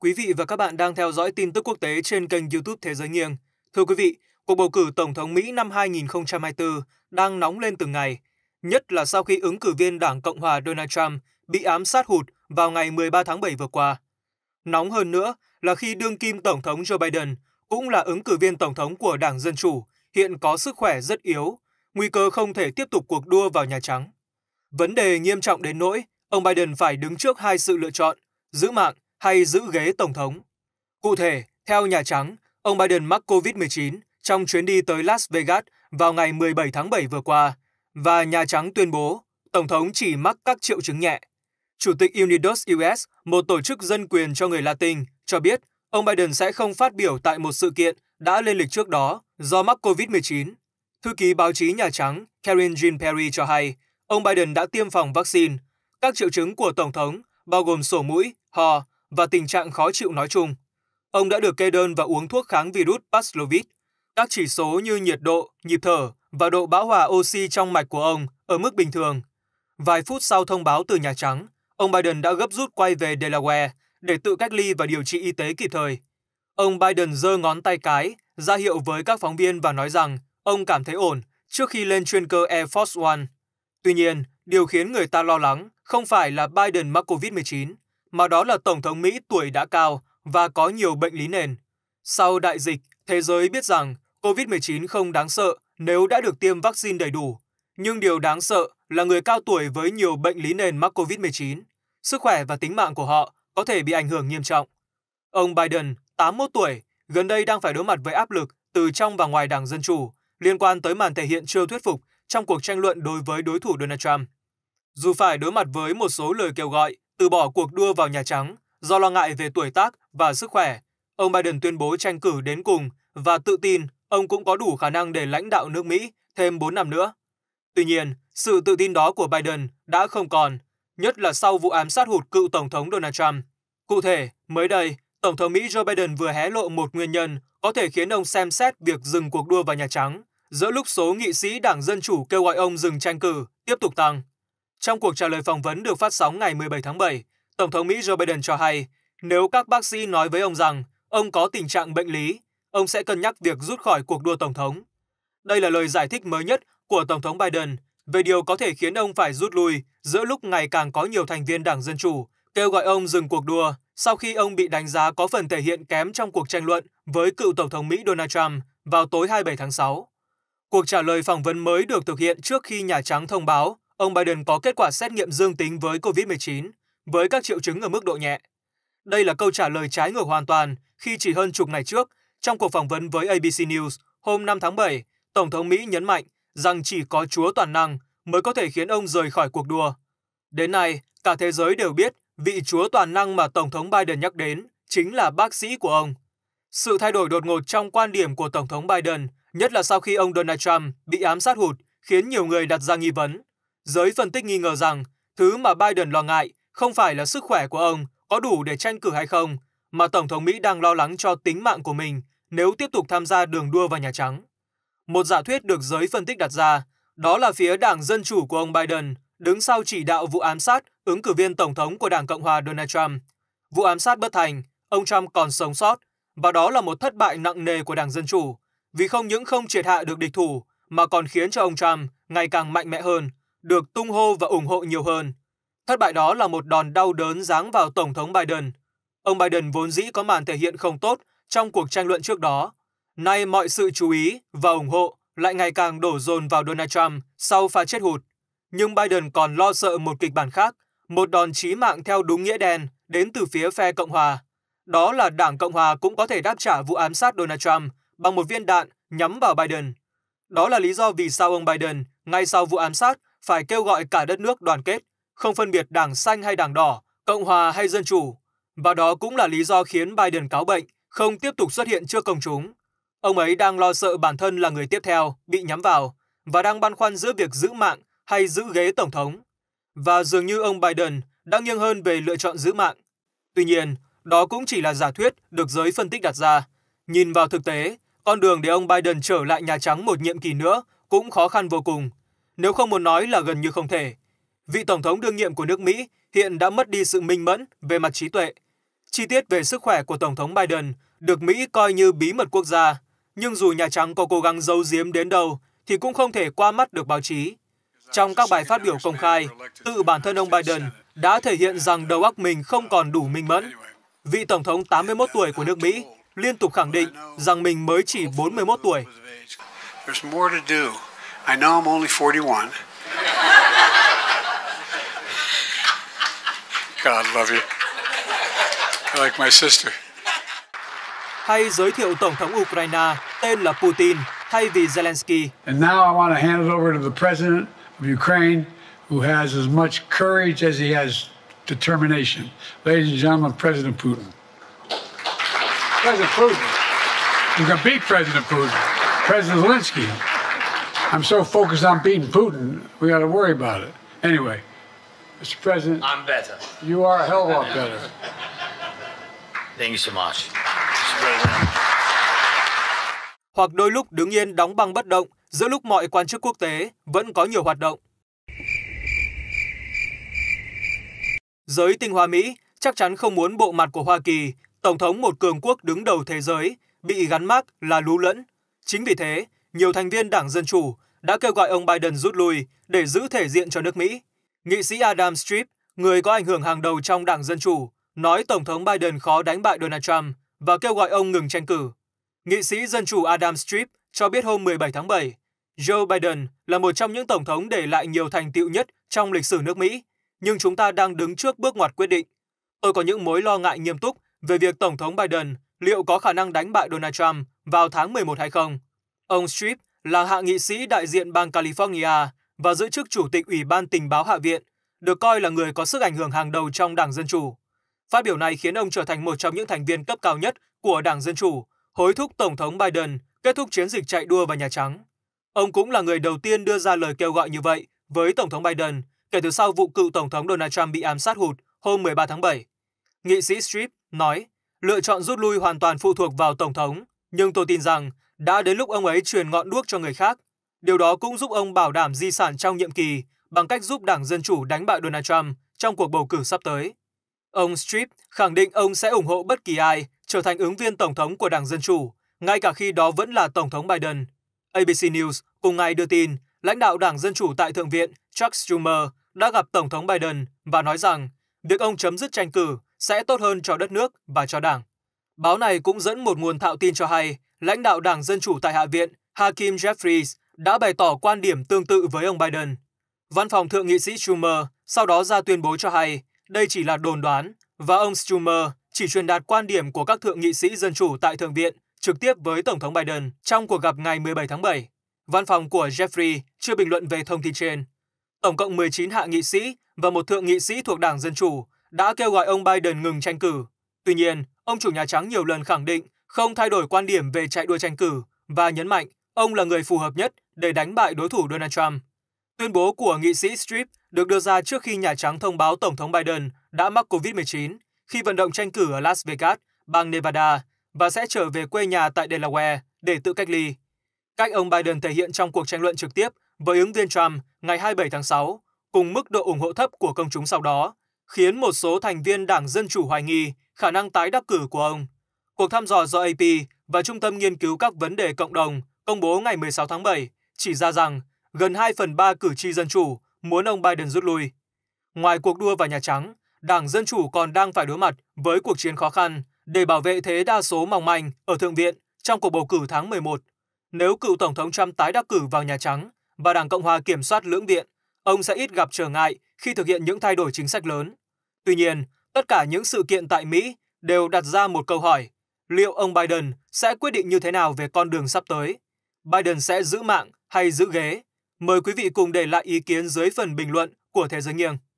Quý vị và các bạn đang theo dõi tin tức quốc tế trên kênh YouTube Thế giới nghiêng. Thưa quý vị, cuộc bầu cử tổng thống Mỹ năm 2024 đang nóng lên từng ngày, nhất là sau khi ứng cử viên Đảng Cộng hòa Donald Trump bị ám sát hụt vào ngày 13 tháng 7 vừa qua. Nóng hơn nữa là khi đương kim tổng thống Joe Biden cũng là ứng cử viên tổng thống của Đảng Dân chủ, hiện có sức khỏe rất yếu, nguy cơ không thể tiếp tục cuộc đua vào Nhà Trắng. Vấn đề nghiêm trọng đến nỗi ông Biden phải đứng trước hai sự lựa chọn, giữ mạng hay giữ ghế Tổng thống. Cụ thể, theo Nhà Trắng, ông Biden mắc COVID-19 trong chuyến đi tới Las Vegas vào ngày 17 tháng 7 vừa qua, và Nhà Trắng tuyên bố Tổng thống chỉ mắc các triệu chứng nhẹ. Chủ tịch Unidos US, một tổ chức dân quyền cho người Latin, cho biết ông Biden sẽ không phát biểu tại một sự kiện đã lên lịch trước đó do mắc COVID-19. Thư ký báo chí Nhà Trắng Karen Jean Perry cho hay, ông Biden đã tiêm phòng vaccine. Các triệu chứng của Tổng thống bao gồm sổ mũi, ho, và tình trạng khó chịu nói chung. Ông đã được kê đơn và uống thuốc kháng virus Paxlovid. Các chỉ số như nhiệt độ, nhịp thở và độ bão hòa oxy trong mạch của ông ở mức bình thường. Vài phút sau thông báo từ Nhà Trắng, ông Biden đã gấp rút quay về Delaware để tự cách ly và điều trị y tế kịp thời. Ông Biden giơ ngón tay cái, ra hiệu với các phóng viên và nói rằng ông cảm thấy ổn trước khi lên chuyên cơ Air Force One. Tuy nhiên, điều khiến người ta lo lắng không phải là Biden mắc COVID-19, mà đó là Tổng thống Mỹ tuổi đã cao và có nhiều bệnh lý nền. Sau đại dịch, thế giới biết rằng COVID-19 không đáng sợ nếu đã được tiêm vaccine đầy đủ. Nhưng điều đáng sợ là người cao tuổi với nhiều bệnh lý nền mắc COVID-19, sức khỏe và tính mạng của họ có thể bị ảnh hưởng nghiêm trọng. Ông Biden, 81 tuổi, gần đây đang phải đối mặt với áp lực từ trong và ngoài Đảng Dân Chủ liên quan tới màn thể hiện chưa thuyết phục trong cuộc tranh luận đối với đối thủ Donald Trump. Dù phải đối mặt với một số lời kêu gọi từ bỏ cuộc đua vào Nhà Trắng do lo ngại về tuổi tác và sức khỏe. Ông Biden tuyên bố tranh cử đến cùng và tự tin ông cũng có đủ khả năng để lãnh đạo nước Mỹ thêm 4 năm nữa. Tuy nhiên, sự tự tin đó của Biden đã không còn, nhất là sau vụ ám sát hụt cựu Tổng thống Donald Trump. Cụ thể, mới đây, Tổng thống Mỹ Joe Biden vừa hé lộ một nguyên nhân có thể khiến ông xem xét việc dừng cuộc đua vào Nhà Trắng, giữa lúc số nghị sĩ Đảng Dân Chủ kêu gọi ông dừng tranh cử tiếp tục tăng. Trong cuộc trả lời phỏng vấn được phát sóng ngày 17 tháng 7, Tổng thống Mỹ Joe Biden cho hay nếu các bác sĩ nói với ông rằng ông có tình trạng bệnh lý, ông sẽ cân nhắc việc rút khỏi cuộc đua Tổng thống. Đây là lời giải thích mới nhất của Tổng thống Biden về điều có thể khiến ông phải rút lui giữa lúc ngày càng có nhiều thành viên Đảng Dân Chủ kêu gọi ông dừng cuộc đua sau khi ông bị đánh giá có phần thể hiện kém trong cuộc tranh luận với cựu Tổng thống Mỹ Donald Trump vào tối 27 tháng 6. Cuộc trả lời phỏng vấn mới được thực hiện trước khi Nhà Trắng thông báo ông Biden có kết quả xét nghiệm dương tính với COVID-19 với các triệu chứng ở mức độ nhẹ. Đây là câu trả lời trái ngược hoàn toàn khi chỉ hơn chục ngày trước, trong cuộc phỏng vấn với ABC News hôm 5 tháng 7, Tổng thống Mỹ nhấn mạnh rằng chỉ có Chúa toàn năng mới có thể khiến ông rời khỏi cuộc đua. Đến nay, cả thế giới đều biết vị Chúa toàn năng mà Tổng thống Biden nhắc đến chính là bác sĩ của ông. Sự thay đổi đột ngột trong quan điểm của Tổng thống Biden, nhất là sau khi ông Donald Trump bị ám sát hụt, khiến nhiều người đặt ra nghi vấn Giới phân tích nghi ngờ rằng thứ mà Biden lo ngại không phải là sức khỏe của ông có đủ để tranh cử hay không, mà Tổng thống Mỹ đang lo lắng cho tính mạng của mình nếu tiếp tục tham gia đường đua vào Nhà Trắng. Một giả thuyết được giới phân tích đặt ra, đó là phía đảng Dân Chủ của ông Biden đứng sau chỉ đạo vụ ám sát ứng cử viên Tổng thống của Đảng Cộng hòa Donald Trump. Vụ ám sát bất thành, ông Trump còn sống sót, và đó là một thất bại nặng nề của Đảng Dân Chủ, vì không những không triệt hạ được địch thủ, mà còn khiến cho ông Trump ngày càng mạnh mẽ hơn được tung hô và ủng hộ nhiều hơn. Thất bại đó là một đòn đau đớn giáng vào Tổng thống Biden. Ông Biden vốn dĩ có màn thể hiện không tốt trong cuộc tranh luận trước đó. Nay mọi sự chú ý và ủng hộ lại ngày càng đổ dồn vào Donald Trump sau pha chết hụt. Nhưng Biden còn lo sợ một kịch bản khác, một đòn chí mạng theo đúng nghĩa đen đến từ phía phe Cộng Hòa. Đó là Đảng Cộng Hòa cũng có thể đáp trả vụ ám sát Donald Trump bằng một viên đạn nhắm vào Biden. Đó là lý do vì sao ông Biden, ngay sau vụ ám sát, phải kêu gọi cả đất nước đoàn kết, không phân biệt đảng xanh hay đảng đỏ, cộng hòa hay dân chủ. Và đó cũng là lý do khiến Biden cáo bệnh, không tiếp tục xuất hiện trước công chúng. Ông ấy đang lo sợ bản thân là người tiếp theo bị nhắm vào và đang băn khoăn giữa việc giữ mạng hay giữ ghế tổng thống. Và dường như ông Biden đã nghiêng hơn về lựa chọn giữ mạng. Tuy nhiên, đó cũng chỉ là giả thuyết được giới phân tích đặt ra. Nhìn vào thực tế, con đường để ông Biden trở lại Nhà Trắng một nhiệm kỳ nữa cũng khó khăn vô cùng nếu không muốn nói là gần như không thể. Vị Tổng thống đương nhiệm của nước Mỹ hiện đã mất đi sự minh mẫn về mặt trí tuệ. Chi tiết về sức khỏe của Tổng thống Biden được Mỹ coi như bí mật quốc gia, nhưng dù Nhà Trắng có cố gắng giấu giếm đến đâu thì cũng không thể qua mắt được báo chí. Trong các bài phát biểu công khai, tự bản thân ông Biden đã thể hiện rằng đầu óc mình không còn đủ minh mẫn. Vị Tổng thống 81 tuổi của nước Mỹ liên tục khẳng định rằng mình mới chỉ 41 tuổi. I know I'm only 41. God love you. You're like my sister. Hay giới thiệu Tổng thống Ukraine tên là Putin thay vì Zelensky. And now I want to hand it over to the president of Ukraine who has as much courage as he has determination. Ladies and gentlemen, President Putin. President Putin. You can beat President Putin. President Zelensky. I'm so focused on beating Putin, we got to worry about it. Anyway, Mr. President. I'm better. You are a hell of a lot better. Thank you so much. Hoặc đôi lúc đứng yên đóng băng bất động, giữa lúc mọi quan chức quốc tế vẫn có nhiều hoạt động. Giới tinh hoa Mỹ chắc chắn không muốn bộ mặt của Hoa Kỳ, tổng thống một cường quốc đứng đầu thế giới, bị gắn mác là lú lẫn. Chính vì thế, nhiều thành viên Đảng Dân Chủ đã kêu gọi ông Biden rút lui để giữ thể diện cho nước Mỹ. Nghị sĩ Adam Schiff, người có ảnh hưởng hàng đầu trong Đảng Dân Chủ, nói Tổng thống Biden khó đánh bại Donald Trump và kêu gọi ông ngừng tranh cử. Nghị sĩ Dân Chủ Adam Schiff cho biết hôm 17 tháng 7, Joe Biden là một trong những tổng thống để lại nhiều thành tựu nhất trong lịch sử nước Mỹ, nhưng chúng ta đang đứng trước bước ngoặt quyết định. Tôi có những mối lo ngại nghiêm túc về việc Tổng thống Biden liệu có khả năng đánh bại Donald Trump vào tháng 11 hay không. Ông Strip là hạ nghị sĩ đại diện bang California và giữ chức Chủ tịch Ủy ban Tình báo Hạ viện, được coi là người có sức ảnh hưởng hàng đầu trong Đảng Dân Chủ. Phát biểu này khiến ông trở thành một trong những thành viên cấp cao nhất của Đảng Dân Chủ, hối thúc Tổng thống Biden kết thúc chiến dịch chạy đua vào Nhà Trắng. Ông cũng là người đầu tiên đưa ra lời kêu gọi như vậy với Tổng thống Biden kể từ sau vụ cựu Tổng thống Donald Trump bị ám sát hụt hôm 13 tháng 7. Nghị sĩ Strip nói, lựa chọn rút lui hoàn toàn phụ thuộc vào Tổng thống, nhưng tôi tin rằng đã đến lúc ông ấy truyền ngọn đuốc cho người khác, điều đó cũng giúp ông bảo đảm di sản trong nhiệm kỳ bằng cách giúp Đảng Dân Chủ đánh bại Donald Trump trong cuộc bầu cử sắp tới. Ông Strip khẳng định ông sẽ ủng hộ bất kỳ ai trở thành ứng viên tổng thống của Đảng Dân Chủ, ngay cả khi đó vẫn là Tổng thống Biden. ABC News cùng ngày đưa tin, lãnh đạo Đảng Dân Chủ tại Thượng viện Chuck Schumer đã gặp Tổng thống Biden và nói rằng việc ông chấm dứt tranh cử sẽ tốt hơn cho đất nước và cho đảng. Báo này cũng dẫn một nguồn thạo tin cho hay lãnh đạo Đảng Dân Chủ tại Hạ viện Hakim Jeffries đã bày tỏ quan điểm tương tự với ông Biden. Văn phòng Thượng nghị sĩ Schumer sau đó ra tuyên bố cho hay đây chỉ là đồn đoán và ông Schumer chỉ truyền đạt quan điểm của các thượng nghị sĩ Dân Chủ tại Thượng viện trực tiếp với Tổng thống Biden trong cuộc gặp ngày 17 tháng 7. Văn phòng của Jeffries chưa bình luận về thông tin trên. Tổng cộng 19 hạ nghị sĩ và một thượng nghị sĩ thuộc Đảng Dân Chủ đã kêu gọi ông Biden ngừng tranh cử. Tuy nhiên, ông chủ Nhà Trắng nhiều lần khẳng định không thay đổi quan điểm về chạy đua tranh cử và nhấn mạnh ông là người phù hợp nhất để đánh bại đối thủ Donald Trump. Tuyên bố của nghị sĩ Strip được đưa ra trước khi Nhà Trắng thông báo Tổng thống Biden đã mắc COVID-19 khi vận động tranh cử ở Las Vegas, bang Nevada và sẽ trở về quê nhà tại Delaware để tự cách ly. Cách ông Biden thể hiện trong cuộc tranh luận trực tiếp với ứng viên Trump ngày 27 tháng 6 cùng mức độ ủng hộ thấp của công chúng sau đó khiến một số thành viên Đảng Dân Chủ hoài nghi khả năng tái đắc cử của ông. Cuộc thăm dò do AP và Trung tâm Nghiên cứu các vấn đề cộng đồng công bố ngày 16 tháng 7 chỉ ra rằng gần 2 phần 3 cử tri Dân Chủ muốn ông Biden rút lui. Ngoài cuộc đua vào Nhà Trắng, Đảng Dân Chủ còn đang phải đối mặt với cuộc chiến khó khăn để bảo vệ thế đa số mỏng manh ở Thượng viện trong cuộc bầu cử tháng 11. Nếu cựu Tổng thống Trump tái đắc cử vào Nhà Trắng và Đảng Cộng hòa kiểm soát lưỡng viện, ông sẽ ít gặp trở ngại khi thực hiện những thay đổi chính sách lớn. Tuy nhiên, tất cả những sự kiện tại Mỹ đều đặt ra một câu hỏi – liệu ông Biden sẽ quyết định như thế nào về con đường sắp tới? Biden sẽ giữ mạng hay giữ ghế? Mời quý vị cùng để lại ý kiến dưới phần bình luận của Thế giới nghiêng.